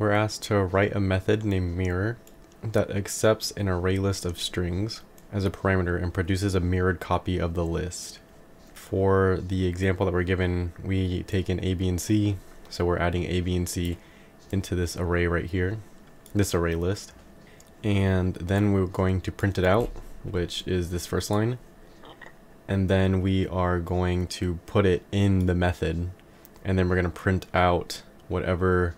We're asked to write a method named mirror that accepts an array list of strings as a parameter and produces a mirrored copy of the list. For the example that we're given, we take in A, B, and C. So we're adding A, B, and C into this array right here, this array list. And then we're going to print it out, which is this first line. And then we are going to put it in the method. And then we're going to print out whatever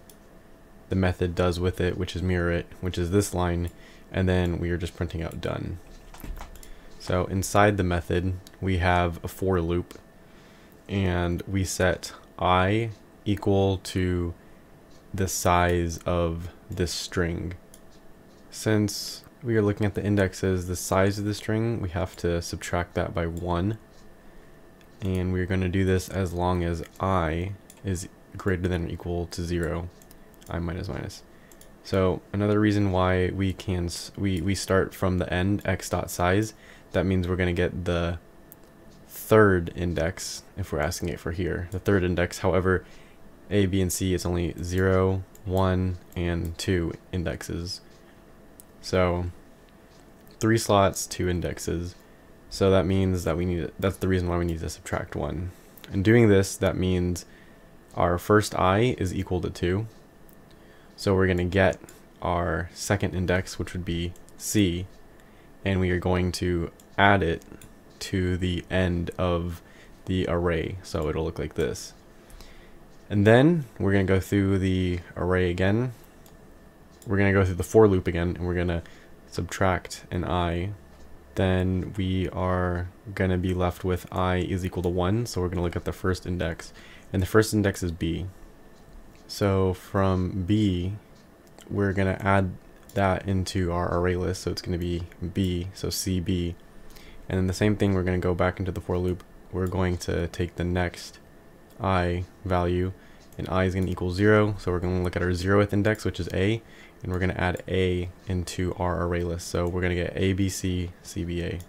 the method does with it, which is mirror it, which is this line, and then we are just printing out done. So inside the method, we have a for loop, and we set i equal to the size of this string. Since we are looking at the indexes, the size of the string, we have to subtract that by 1. And we're going to do this as long as i is greater than or equal to 0. I minus minus. So another reason why we can we we start from the end x dot size. That means we're gonna get the third index if we're asking it for here. The third index, however, a, b, and c is only 0, 1, and 2 indexes. So three slots, two indexes. So that means that we need that's the reason why we need to subtract one. And doing this, that means our first i is equal to 2 so we're going to get our second index, which would be C, and we are going to add it to the end of the array. So it'll look like this. And then we're going to go through the array again. We're going to go through the for loop again, and we're going to subtract an i. Then we are going to be left with i is equal to 1. So we're going to look at the first index. And the first index is b. So from B, we're going to add that into our array list. So it's going to be B, so CB. And then the same thing, we're going to go back into the for loop. We're going to take the next i value and i is going to equal 0 so we're going to look at our 0th index which is a and we're going to add a into our array list so we're going to get abc cba